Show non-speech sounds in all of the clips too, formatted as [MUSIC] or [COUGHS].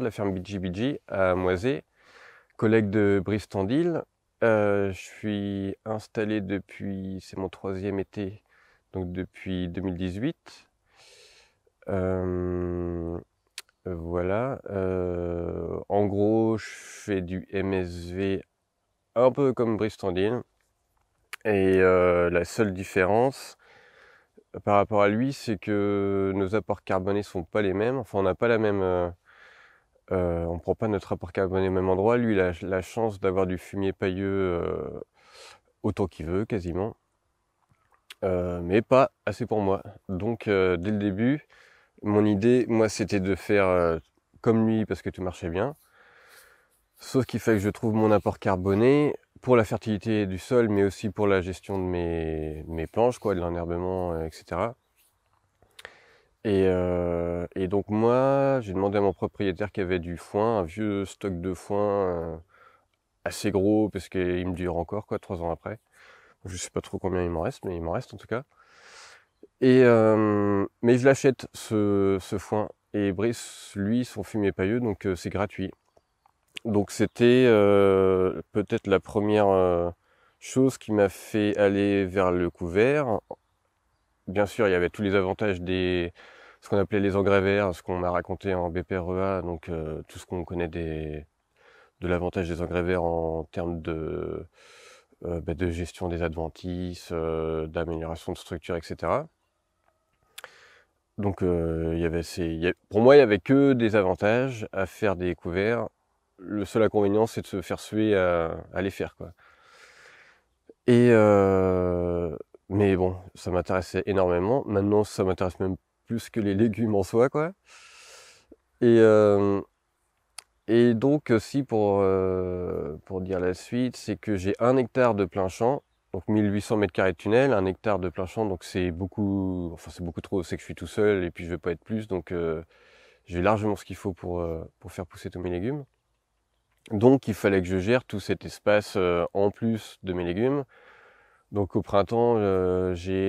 de la ferme BGBG à Moisé, collègue de Brice euh, je suis installé depuis, c'est mon troisième été, donc depuis 2018. Euh, voilà. Euh, en gros, je fais du MSV un peu comme Brice Tandil. Et la seule différence, par rapport à lui, c'est que nos apports carbonés sont pas les mêmes. Enfin, on n'a pas la même, euh, on ne prend pas notre apport carboné au même endroit. Lui, il a la chance d'avoir du fumier pailleux euh, autant qu'il veut, quasiment. Euh, mais pas assez pour moi. Donc, dès le début, mon idée, moi, c'était de faire comme lui parce que tout marchait bien. Sauf qu'il fallait que je trouve mon apport carboné pour la fertilité du sol, mais aussi pour la gestion de mes, planches, quoi, de l'enherbement, etc. Et, euh, et, donc moi, j'ai demandé à mon propriétaire qui avait du foin, un vieux stock de foin euh, assez gros, parce qu'il me dure encore, quoi, trois ans après. Je sais pas trop combien il m'en reste, mais il m'en reste en tout cas. Et euh, mais je l'achète ce, ce, foin. Et Brice, lui, son fumier pailleux, donc c'est gratuit. Donc c'était peut-être la première chose qui m'a fait aller vers le couvert bien sûr, il y avait tous les avantages des, ce qu'on appelait les engrais verts, ce qu'on a raconté en BPREA, donc euh, tout ce qu'on connaît des, de l'avantage des engrais verts en termes de, euh, bah, de gestion des adventices, euh, d'amélioration de structure, etc. Donc il y avait ces, pour moi, il n'y avait que des avantages à faire des couverts. Le seul inconvénient, c'est de se faire suer à, les faire. Quoi. Et mais bon, ça m'intéressait énormément. Maintenant, ça m'intéresse même plus que les légumes en soi, quoi. Et, euh, et donc aussi pour, euh, pour dire la suite, c'est que j'ai un hectare de plein champ, donc 1800 mètres carrés de tunnel, un hectare de plein champ, donc c'est beaucoup, enfin c'est beaucoup trop, c'est que je suis tout seul et puis je vais pas être plus, donc euh, j'ai largement ce qu'il faut pour, pour faire pousser tous mes légumes. Donc il fallait que je gère tout cet espace en plus de mes légumes. Donc au printemps, euh, j'ai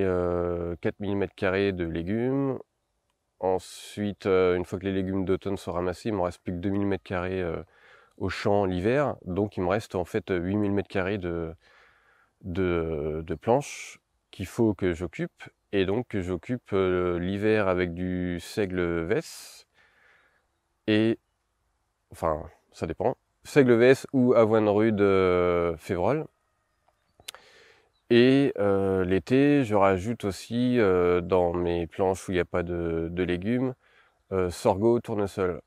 4 euh, mm de légumes. Ensuite, euh, une fois que les légumes d'automne sont ramassés, il me reste plus que 2 mm au champ l'hiver. Donc il me reste en fait 8 mm de, de, de planches qu'il faut que j'occupe. Et donc que j'occupe l'hiver avec du seigle vesse. Et enfin, ça dépend. Seigle vesse ou avoine rude févrole et euh, l'été, je rajoute aussi euh, dans mes planches où il n'y a pas de, légumes, euh, sorgho, tournesol.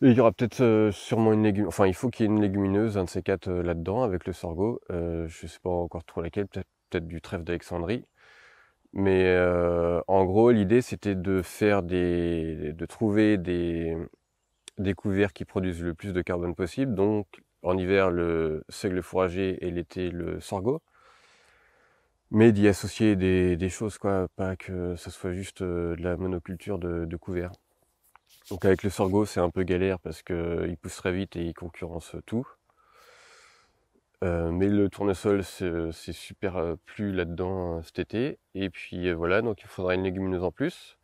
il y aura peut-être sûrement une légume, enfin il faut qu'il y ait une légumineuse, un de ces quatre là-dedans avec le sorgho. je ne sais pas encore trop laquelle, peut-être du trèfle d'Alexandrie. Mais en gros, l'idée c'était de faire des, de trouver des, des couverts qui produisent le plus de carbone possible, donc en hiver le seigle fourragé et l'été le sorgho mais d'y associer des, choses, quoi, pas que ce soit juste euh, de la monoculture de, couverts. Donc avec le sorgho, c'est un peu galère parce que euh, il pousse très vite et il concurrence euh, tout. mais le tournesol, c'est super plus là-dedans cet été. Et puis voilà, donc il faudra une légumineuse en plus.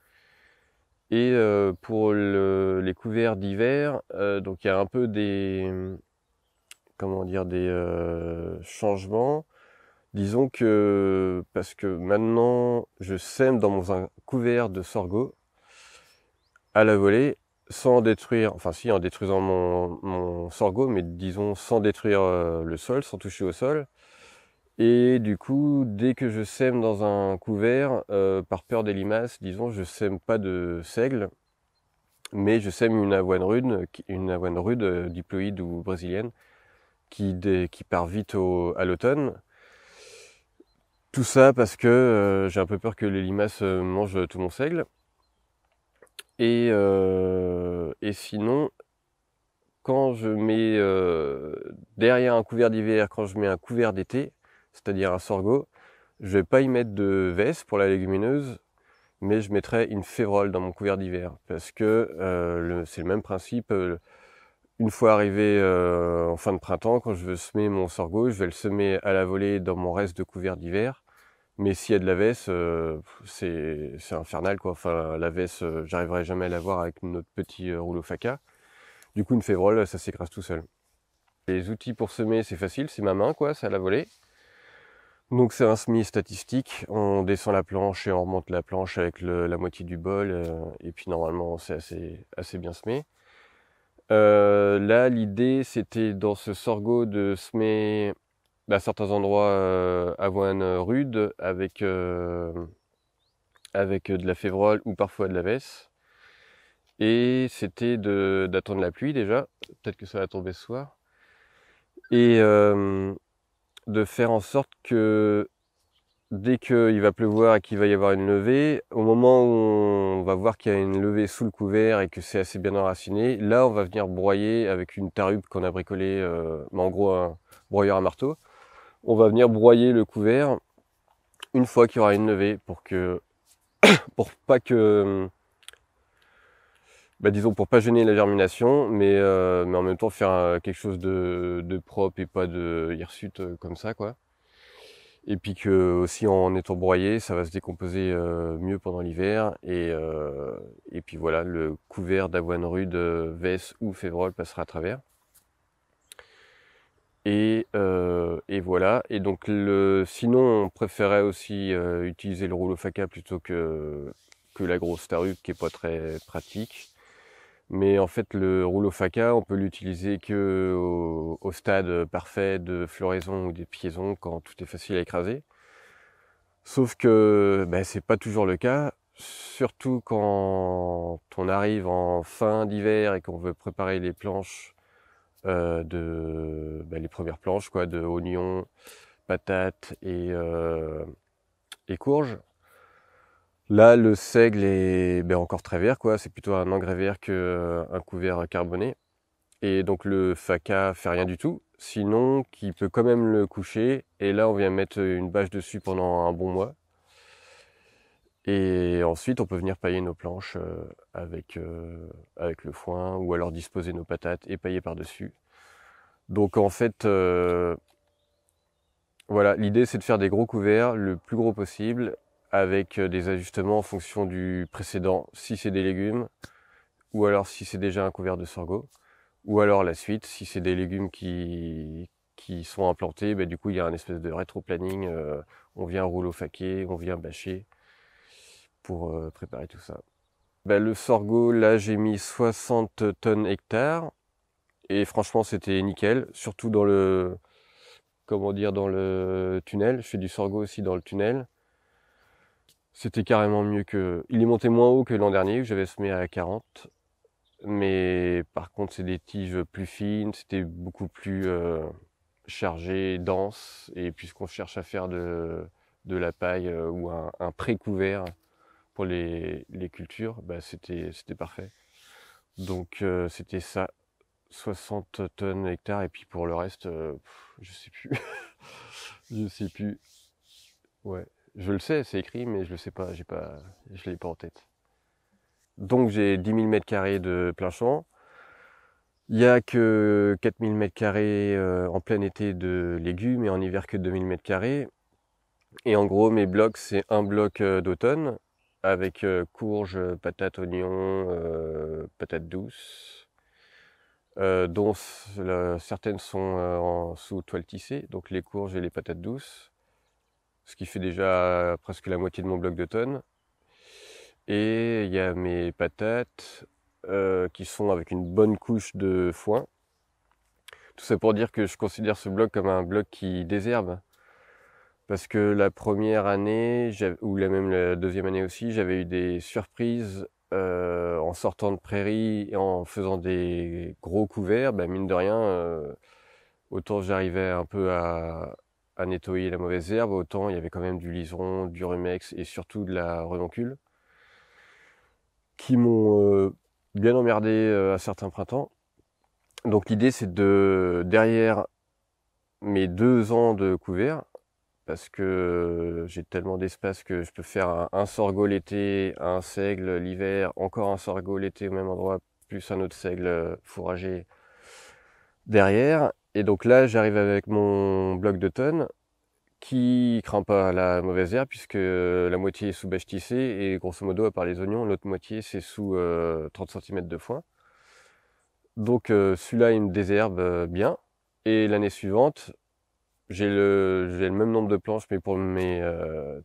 Et pour les couverts d'hiver, donc il y a un peu des comment dire des changements Disons que parce que maintenant je sème dans un couvert de sorgho à la volée sans détruire, enfin si en détruisant mon, sorgho, mais disons sans détruire euh, le sol, sans toucher au sol. Et du coup, dès que je sème dans un couvert, euh, par peur des limaces, disons, je sème pas de seigle, mais je sème une avoine rude, une avoine rude euh, diploïde ou brésilienne, qui, part vite à l'automne tout ça parce que euh, j'ai un peu peur que les limaces euh, mangent tout mon seigle. Et, euh, et sinon, quand je mets derrière un couvert d'hiver, quand je mets un couvert d'été, c'est-à-dire un sorgho, je vais pas y mettre de veste pour la légumineuse, mais je mettrai une févrole dans mon couvert d'hiver parce que c'est le même principe. Une fois arrivé euh, en fin de printemps, quand je veux semer mon sorgho, je vais le semer à la volée dans mon reste de couvert d'hiver. Mais s'il y a de la veste, euh, c'est infernal quoi. Enfin, la veste, euh, j'arriverai jamais à l'avoir avec notre petit rouleau faca. Du coup, une févrole, ça s'écrase tout seul. Les outils pour semer, c'est facile, c'est ma main quoi, c'est à la volée. Donc c'est un semis statistique, on descend la planche et on remonte la planche avec la moitié du bol, et puis normalement c'est assez, assez bien semé. Euh, là, l'idée, c'était dans ce sorgho de semer à bah, certains endroits euh, avoine euh, rude avec, avec de la févrole ou parfois de la veste. Et c'était d'attendre la pluie déjà, peut-être que ça va tomber ce soir, et de faire en sorte que dès qu'il va pleuvoir et qu'il va y avoir une levée, au moment où on va voir qu'il y a une levée sous le couvert et que c'est assez bien enraciné, là on va venir broyer avec une tarupe qu'on a bricolée, euh, mais en gros un euh, broyeur à marteau. On va venir broyer le couvert une fois qu'il y aura une levée pour que, [COUGHS] pour pas que, bah disons pour pas gêner la germination, mais, euh, mais en même temps faire euh, quelque chose de, de propre et pas de hirsute euh, comme ça quoi et puis que aussi en étant broyé, ça va se décomposer euh, mieux pendant l'hiver. Et, euh, et puis voilà, le couvert d'avoine rude, euh, veste ou févrole passera à travers. Et, et, voilà. Et donc le, sinon, on préférait aussi utiliser le rouleau faca plutôt que, que la grosse tarue, qui est pas très pratique. Mais en fait, le rouleau faca, on peut l'utiliser que au, stade parfait de floraison ou piaisons quand tout est facile à écraser. Sauf que ben, c'est pas toujours le cas, surtout quand on arrive en fin d'hiver et qu'on veut préparer les planches euh, de ben, les premières planches quoi, de oignons, patates et euh, courges. Là, le seigle est ben, encore très vert, quoi. C'est plutôt un engrais vert qu'un euh, couvert carboné. Et donc le faca fait rien du tout. Sinon, qui peut quand même le coucher. Et là, on vient mettre une bâche dessus pendant un bon mois. Et ensuite, on peut venir pailler nos planches euh, avec, euh, avec le foin ou alors disposer nos patates et pailler par-dessus. Donc en fait, voilà, l'idée c'est de faire des gros couverts le plus gros possible avec euh, des ajustements en fonction du précédent, si c'est des légumes, ou alors si c'est déjà un couvert de sorgho, ou alors la suite, si c'est des légumes qui, qui sont implantés, ben du coup il y a un espèce de rétro-planning, euh, on vient rouler au faquet, on vient bâcher pour euh, préparer tout ça. Bah, le sorgho, là j'ai mis 60 tonnes hectares, et franchement c'était nickel, surtout dans le comment dire dans le tunnel, je fais du sorgho aussi dans le tunnel. C'était carrément mieux que. Il est monté moins haut que l'an dernier, j'avais semé à 40. Mais par contre, c'est des tiges plus fines, c'était beaucoup plus euh, chargé, dense. Et puisqu'on cherche à faire de, de la paille euh, ou un, pré-couvert pour les, les cultures, bah, c'était c'était parfait. Donc euh, c'était ça, 60 tonnes hectares. Et puis pour le reste, je sais plus. [LAUGHS] je sais plus. Ouais. Je le sais, c'est écrit, mais je le sais pas, j'ai pas, je l'ai pas en tête. Donc j'ai 10 000 mètres carrés de plein champ. Il y a que 4 000 mètres carrés euh, en plein été de légumes et en hiver que 2 000 mètres carrés. Et en gros, mes blocs, c'est un bloc euh, d'automne avec euh, courges, patates, oignons, patates douces, dont certaines sont en, sous toile tissée, donc les courges et les patates douces ce qui fait déjà presque la moitié de mon bloc de tonnes. Et il y a mes patates euh, qui sont avec une bonne couche de foin. Tout ça pour dire que je considère ce bloc comme un bloc qui désherbe. Parce que la première année, ou la même la deuxième année aussi, j'avais eu des surprises euh, en sortant de prairies en faisant des gros couverts, bah, mine de rien, autour euh, autant j'arrivais un peu à, à nettoyer la mauvaise herbe, autant il y avait quand même du liseron, du rumex et surtout de la renoncule qui m'ont euh, bien emmerdé euh, à certains printemps. Donc l'idée c'est de derrière mes deux ans de couvert, parce que j'ai tellement d'espace que je peux faire un, un sorgho l'été, un seigle l'hiver, encore un sorgho l'été au même endroit, plus un autre seigle euh, fourragé derrière. Et donc là, j'arrive avec mon bloc de tonnes qui craint pas la mauvaise herbe puisque la moitié est sous bâche tissée et grosso modo, à part les oignons, l'autre moitié c'est sous 30 euh, cm de foin. Donc euh, celui-là, il me désherbe euh, bien. Et l'année suivante, j'ai le, même nombre de planches, mais pour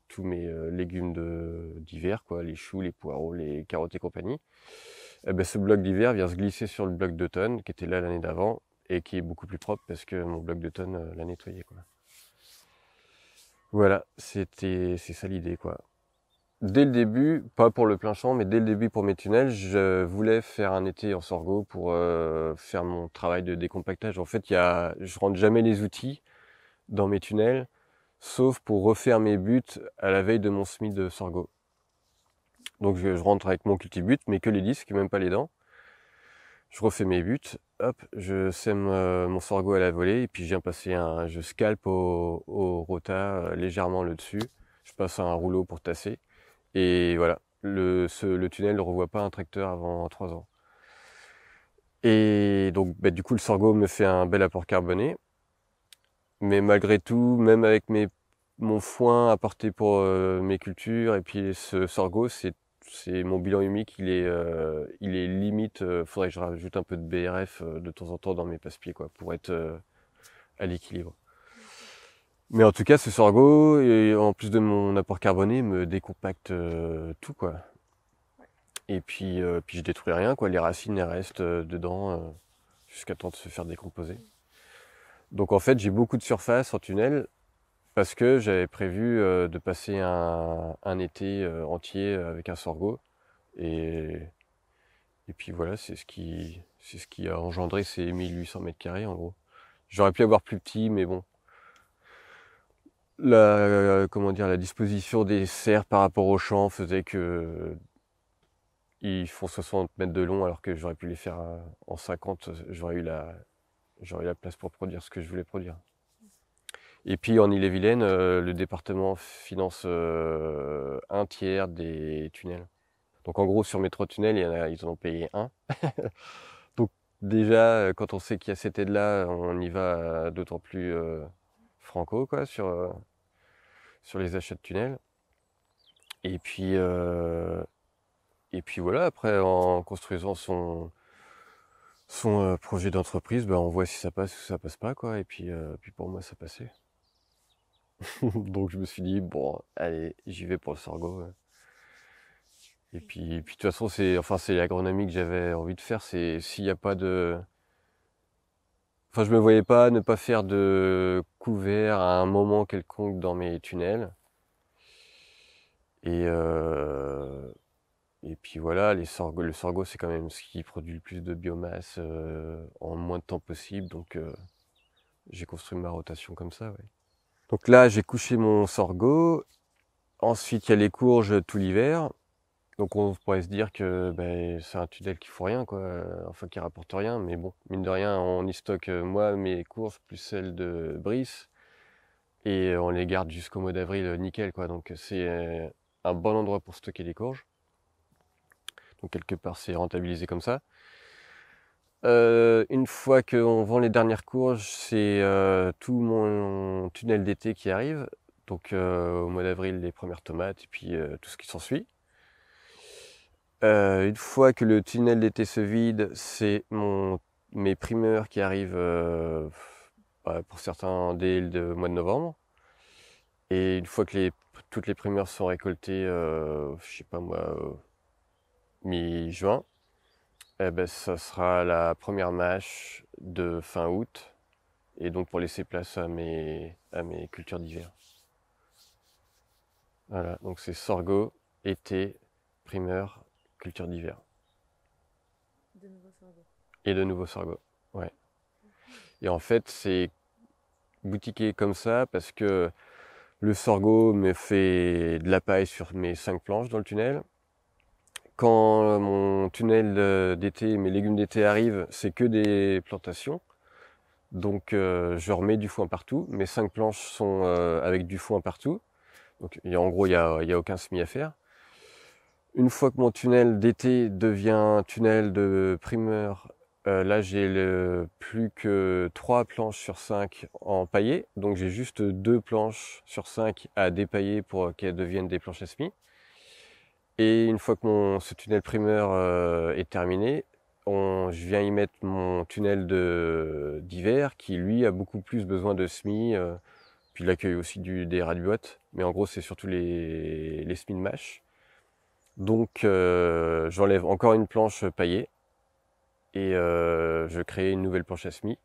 tous mes légumes d'hiver, les choux, les poireaux, les carottes et compagnie. Eh ben, ce bloc d'hiver vient se glisser sur le bloc d'automne qui était là l'année d'avant et qui est beaucoup plus propre parce que mon bloc de tonne euh, l'a nettoyé Voilà, c'était c'est ça l'idée quoi. Dès le début, pas pour le plein champ, mais dès le début pour mes tunnels, je voulais faire un été en sorgho pour euh, faire mon travail de décompactage. En fait, il y a, je rentre jamais les outils dans mes tunnels, sauf pour refaire mes buts à la veille de mon semis de sorgho. Donc je, je rentre avec mon cultibut, mais que les disques, même pas les dents je refais mes buts, hop, je sème euh, mon sorgho à la volée et puis je viens passer un, je scalpe au, au rota euh, légèrement le dessus, je passe un rouleau pour tasser et voilà, le, le tunnel ne revoit pas un tracteur avant 3 ans. Et donc bah, du coup le sorgho me fait un bel apport carboné, mais malgré tout, même avec mes, mon foin apporté pour euh, mes cultures et puis ce sorgho, c'est c'est mon bilan humique, euh, il est, limite, il euh, limite. faudrait que je rajoute un peu de BRF euh, de temps en temps dans mes passe-pieds, quoi, pour être à l'équilibre. Mais en tout cas, ce sorgho, en plus de mon apport carboné, me décompacte tout, quoi. Et puis, puis je détruis rien, quoi. Les racines, restent dedans jusqu'à temps de se faire décomposer. Donc en fait, j'ai beaucoup de surface en tunnel parce que j'avais prévu euh, de passer un, été euh, entier euh, avec un sorgho. Et, puis voilà, c'est ce, qui, a engendré ces 1800 mètres carrés en gros. J'aurais pu avoir plus petit, mais bon. La, comment dire, la disposition des serres par rapport aux champs faisait que ils font 60 mètres de long alors que j'aurais pu les faire en 50, j'aurais eu la place pour produire ce que je voulais produire. Et puis en Ille-et-Vilaine, euh, le département finance euh, un tiers des tunnels. Donc en gros, sur mes trois tunnels, il ils en ont payé un. [LAUGHS] Donc déjà, euh, quand on sait qu'il y a cette aide-là, on y va d'autant plus franco quoi, sur, sur les achats de tunnels. Et puis, et puis voilà, après, en construisant son, son projet d'entreprise, ben, on voit si ça passe ou ça passe pas. Quoi. Et puis, puis pour moi, ça passait. [LAUGHS] Donc je me suis dit, bon, allez, j'y vais pour le sorgho. Et puis, et puis de toute façon, c'est enfin, l'agronomie que j'avais envie de faire. C'est s'il n'y a pas de. Enfin, je me voyais pas ne pas faire de couvert à un moment quelconque dans mes tunnels. Et, euh, et puis voilà, les sorgho, le sorgho, c'est quand même ce qui produit le plus de biomasse euh, en moins de temps possible. Donc euh, j'ai construit ma rotation comme ça. Ouais. Donc là, j'ai couché mon sorgho. Ensuite, il y a les courges tout l'hiver. Donc on pourrait se dire que ben, c'est un tunnel qui fout rien, quoi. Enfin, qui rapporte rien. Mais bon, mine de rien, on y stocke, euh, moi, mes courges, plus celles de Brice. Et euh, on les garde jusqu'au mois d'avril, euh, nickel, quoi. Donc c'est un bon endroit pour stocker les courges. Donc quelque part, c'est rentabilisé comme ça. Euh, une fois qu'on vend les dernières courges, c'est euh, tout mon tunnel d'été qui arrive. Donc euh, au mois d'avril, les premières tomates et puis tout ce qui s'ensuit. une fois que le tunnel d'été se vide, c'est mes primeurs qui arrivent bah, pour certains dès le mois de novembre. Et une fois que les, toutes les primeurs sont récoltées, je sais pas moi, mi-juin, eh ben, ça sera la première mâche de fin août, et donc pour laisser place à mes, à mes cultures d'hiver. Voilà, donc c'est sorgho, été, primeur, culture d'hiver. De nouveau sorgho. Et de nouveau sorgho, ouais. Et en fait, c'est boutiqué comme ça parce que le sorgho me fait de la paille sur mes cinq planches dans le tunnel. Quand euh, mon tunnel euh, d'été, mes légumes d'été arrivent, c'est que des plantations. Donc euh, je remets du foin partout. Mes cinq planches sont avec du foin partout. Donc y en gros, il n'y a, aucun semis à faire. Une fois que mon tunnel d'été devient tunnel de primeur, là j'ai plus que trois planches sur 5 en paillé. Donc j'ai juste deux planches sur 5 à dépailler pour qu'elles deviennent des planches à semis. Et une fois que mon, ce tunnel primeur euh, est terminé, je viens y mettre mon tunnel d'hiver qui lui a beaucoup plus besoin de semis, euh, puis l'accueil aussi du, des boîte. Mais en gros, c'est surtout les, les semis de mâche. Donc euh, j'enlève encore une planche paillée et je crée une nouvelle planche à semis.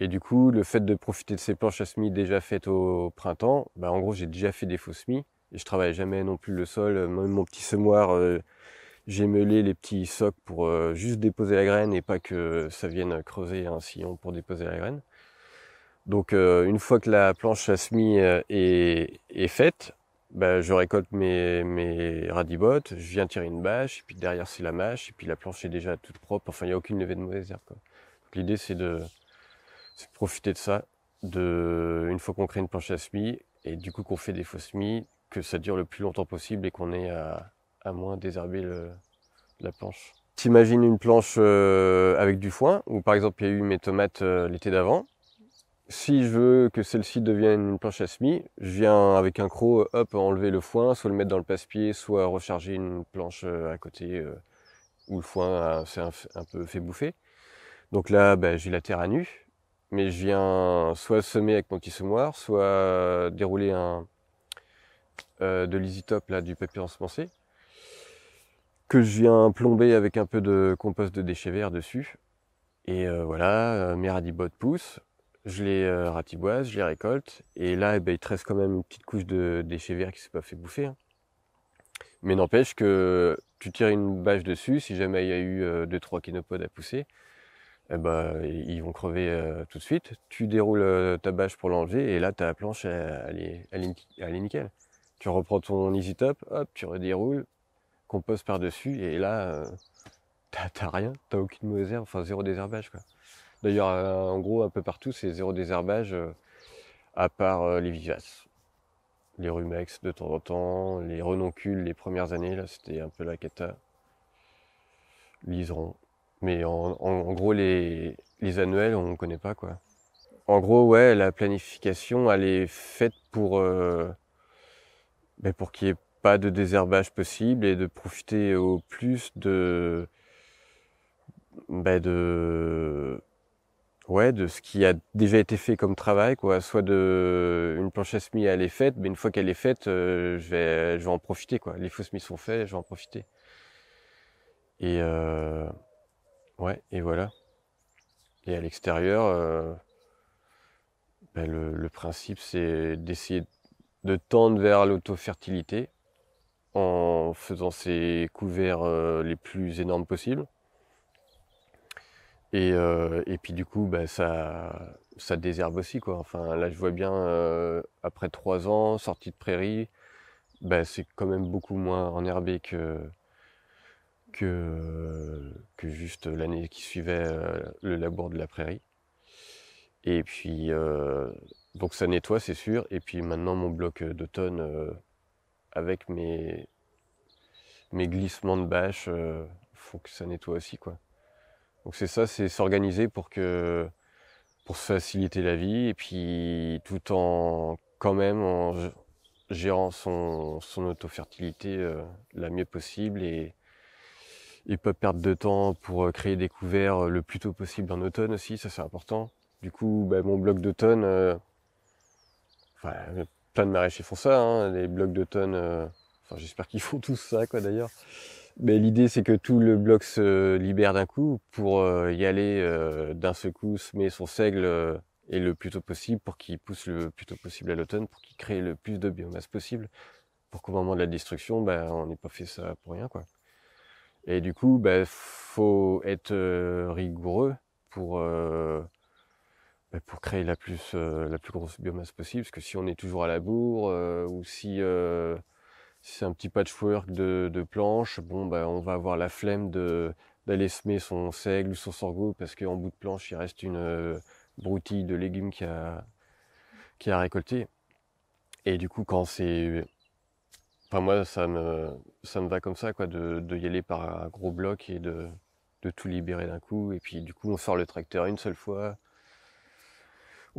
Et du coup, le fait de profiter de ces planches à semis déjà faites au printemps, bah, en gros, j'ai déjà fait des faux semis je travaille jamais non plus le sol. Euh, même mon petit semoir, euh, j'ai meulé les petits socs pour euh, juste déposer la graine et pas que ça vienne creuser un sillon pour déposer la graine. Donc une fois que la planche à semis est, est faite, bah, je récolte mes, mes je viens tirer une bâche, et puis derrière c'est la mâche, et puis la planche est déjà toute propre, enfin il n'y a aucune levée de mauvaise herbe. l'idée c'est de, profiter de ça, de, une fois qu'on crée une planche à semis, et du coup qu'on fait des fausses semis, que ça dure le plus longtemps possible et qu'on ait à, moins désherber la planche. T'imagines une planche euh, avec du foin, ou par exemple il y a eu mes tomates euh, l'été d'avant. Si je veux que celle-ci devienne une planche à semis, je viens avec un croc, hop, enlever le foin, soit le mettre dans le passe-pied, soit recharger une planche euh, à côté où le foin s'est un, peu fait bouffer. Donc là, bah, j'ai la terre à nu, mais je viens soit semer avec mon petit semoir, soit dérouler un, euh, de l'isitope, là du papier ensemencé que je viens plomber avec un peu de compost de déchets verts dessus. Et euh, voilà, euh, mes radibots poussent, je les ratiboise, je les récolte, et là eh ben, il te quand même une petite couche de déchets verts qui s'est pas fait bouffer. Hein. Mais n'empêche que tu tires une bâche dessus, si jamais il y a eu 2-3 kinopodes à pousser, eh ben, ils vont crever tout de suite. Tu déroules ta bâche pour l'enlever et là, ta planche, elle, planche elle est nickel. Tu reprends ton easy top, hop, tu redéroules, compose par-dessus, et là, euh, t'as rien, t'as aucune mauvaise herbe, enfin zéro désherbage quoi. D'ailleurs, euh, en gros, un peu partout, c'est zéro désherbage, euh, à part les vivaces. Les rumex de temps en temps, les renoncules les premières années, là c'était un peu la cata. Liseron. Mais en, en, gros, les, les, annuels, on ne connaît pas quoi. En gros, ouais, la planification, elle est faite pour mais pour qu'il n'y ait pas de désherbage possible et de profiter au plus de, ben de, ouais, de ce qui a déjà été fait comme travail, quoi. Soit de une planche à semis, elle est faite, mais une fois qu'elle est faite, euh, je vais, je vais en profiter, quoi. Les fausses semis sont faites, je vais en profiter. Et euh, ouais, et voilà. Et à l'extérieur, euh, bah, le, le, principe, c'est d'essayer de de tendre vers l'autofertilité en faisant ses couverts euh, les plus énormes possibles. Et, euh, et puis du coup, bah, ça, ça désherbe aussi. Quoi. Enfin, là, je vois bien, euh, après trois ans, sortie de prairie, bah, c'est quand même beaucoup moins enherbé que, que, que juste l'année qui suivait le labour de la prairie. Et puis, donc ça nettoie, c'est sûr. Et puis maintenant, mon bloc euh, d'automne, euh, avec mes, mes glissements de bâche, euh, faut que ça nettoie aussi. quoi. Donc c'est ça, c'est s'organiser pour que pour se faciliter la vie et puis tout en quand même en gérant son, son auto-fertilité la mieux possible et, et pas perdre de temps pour créer des couverts le plus tôt possible en automne aussi, ça c'est important. Du coup, bah, mon bloc d'automne, euh, plein de maraîchers font ça, hein, les blocs d'automne, euh, enfin, j'espère qu'ils font tous ça, quoi, d'ailleurs. Mais l'idée, c'est que tout le bloc se libère d'un coup pour euh, y aller euh, d'un seul coup, semer son seigle et le plus tôt possible pour qu'il pousse le plus tôt possible à l'automne, pour qu'il crée le plus de biomasse possible, pour qu'au moment de la destruction, ben on n'ait pas fait ça pour rien, quoi. Et du coup, ben faut être rigoureux pour bah, pour créer la plus euh, la plus grosse biomasse possible, parce que si on est toujours à la bourre euh, ou euh, si c'est un petit patchwork de, de planches, bon bah on va avoir la flemme de d'aller semer son seigle ou son sorgho parce qu'en bout de planche il reste une broutille de légumes qui a qui a récolté. Et du coup quand c'est enfin moi ça me ça me va comme ça quoi de, de y aller par un gros bloc et de de tout libérer d'un coup et puis du coup on sort le tracteur une seule fois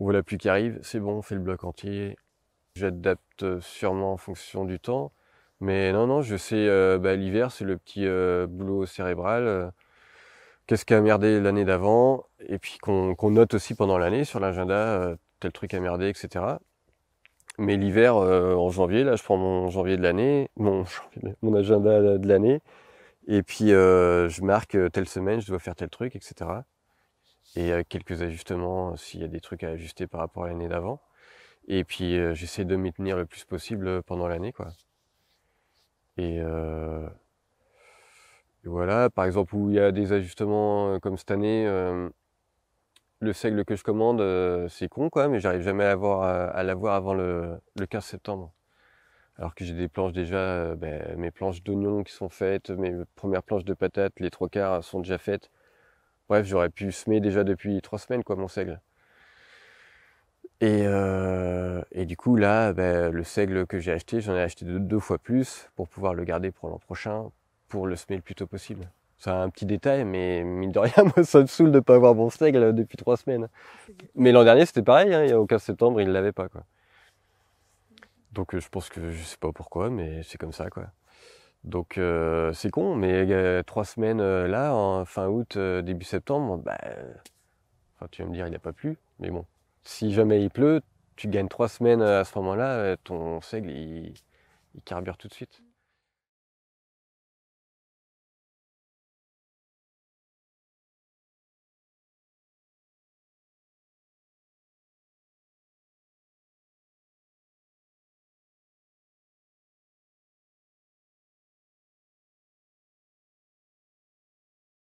voilà la pluie qui arrive, c'est bon, on fait le bloc entier. J'adapte euh, sûrement en fonction du temps. Mais non, non, je sais, euh, bah, l'hiver, c'est le petit euh, boulot cérébral. Qu'est-ce qui a merdé l'année d'avant Et puis qu'on note aussi pendant l'année sur l'agenda, tel truc a merdé, etc. Mais l'hiver, en janvier, là, je prends mon janvier de l'année, mon, [LAUGHS] mon agenda de l'année. Et puis, je marque telle semaine, je dois faire tel truc, etc et euh, quelques ajustements euh, s'il y a des trucs à ajuster par rapport à l'année d'avant. Et puis euh, j'essaie de m'y tenir le plus possible pendant l'année, quoi. Et, voilà, par exemple où il y a des ajustements comme cette année, le seigle que je commande, c'est con quoi, mais j'arrive jamais à l'avoir l'avoir avant le, 15 septembre. Alors que j'ai des planches déjà, ben, mes planches d'oignons qui sont faites, mes premières planches de patates, les trois quarts sont déjà faites Bref, j'aurais pu semer déjà depuis trois semaines, quoi, mon seigle. Et, euh, et du coup, là, ben, le seigle que j'ai acheté, j'en ai acheté deux, fois plus pour pouvoir le garder pour l'an prochain, pour le semer le plus tôt possible. C'est un petit détail, mais mine de rien, [LAUGHS] moi, ça me saoule de pas avoir mon seigle depuis trois semaines. Mais l'an dernier, c'était pareil, hein, au 15 septembre, il l'avait pas, quoi. Donc, euh, je pense que je sais pas pourquoi, mais c'est comme ça, quoi. Donc euh, c'est con, mais euh, trois semaines euh, là, en fin août, début septembre, bah, tu vas me dire il n'a pas plu, mais bon, si jamais il pleut, tu gagnes trois semaines à ce moment-là, ton seigle il carbure tout de suite.